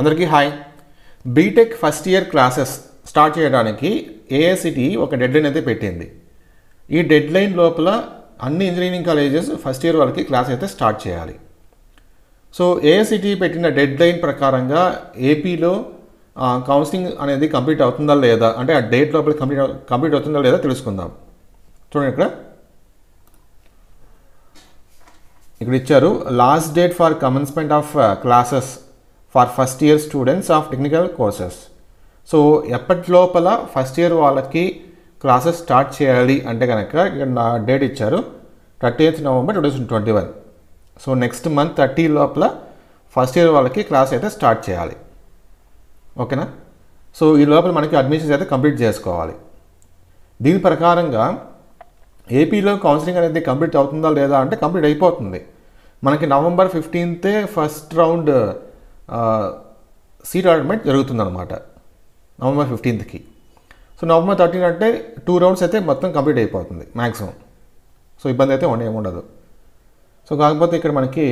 అందరికీ hi BTech first year classes start చేయడానికి AICT e ఒక డెడ్ లైన్ అయితే పెట్టింది ఈ డెడ్ లైన్ లోపల అన్ని ఇంజనీరింగ్ కాలేజెస్ ఫస్ట్ ఇయర్ వాళ్ళకి క్లాస్ అయితే స్టార్ట్ చేయాలి సో ఏఐసిటి e పెట్టిన డెడ్ లైన్ ప్రకారంగా ఏపీలో కౌన్సిలింగ్ అనేది కంప్లీట్ అవుతుందా లేదా అంటే ఆ డేట్ లోపల కంప్లీట్ కంప్లీట్ అవుతుందా లేదా తెలుసుకుందాం చూడండి ఇక్కడ ఇక్కడ ఇచ్చారు last date for commencement of classes for first year students of technical courses so ఎప్పటి లోపల ఫస్ట్ ఇయర్ వాళ్ళకి క్లాసెస్ స్టార్ట్ చేయాలి అంటే కనుక ఇక్కడ నా డేట్ ఇచ్చారు thirty eighth November two thousand twenty one so next month thirty లోపల ఫస్ట్ ఇయర్ వాళ్ళకి క్లాస్ అయితే స్టార్ట్ చేయాలి ఓకేనా సో ఈ లోపల మనకి అడ్మిషన్స్ అయితే కంప్లీట్ చేసుకోవాలి దీని ప్రకారంగా ఏపీలో కౌన్సిలింగ్ అనేది కంప్లీట్ అవుతుందా లేదా అంటే కంప్లీట్ అయిపోతుంది మనకి నవంబర్ ఫిఫ్టీన్తే ఫస్ట్ రౌండ్ సీట్ అలాట్మెంట్ జరుగుతుందన్నమాట నవంబర్ ఫిఫ్టీన్త్కి సో నవంబర్ థర్టీన్ అంటే టూ రౌండ్స్ అయితే మొత్తం కంప్లీట్ అయిపోతుంది మ్యాక్సిమం సో ఇబ్బంది అయితే ఉండే ఉండదు సో కాకపోతే ఇక్కడ మనకి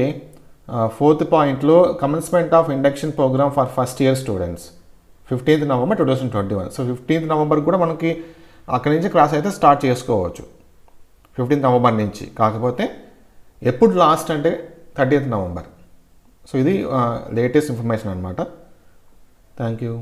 ఫోర్త్ పాయింట్లో commencement of induction programme for first year students fifteenth November two thousand twenty one so fifteenth November కూడా మనకి అక్కడి నుంచి క్లాస్ అయితే స్టార్ట్ చేసుకోవచ్చు ఫిఫ్టీన్త్ నవంబర్ నుంచి కాకపోతే ఎప్పుడు లాస్ట్ అంటే థర్టీన్త్ నవంబర్ సో ఇది లేటెస్ట్ ఇన్ఫర్మేషన్ అనమాట థ్యాంక్ యూ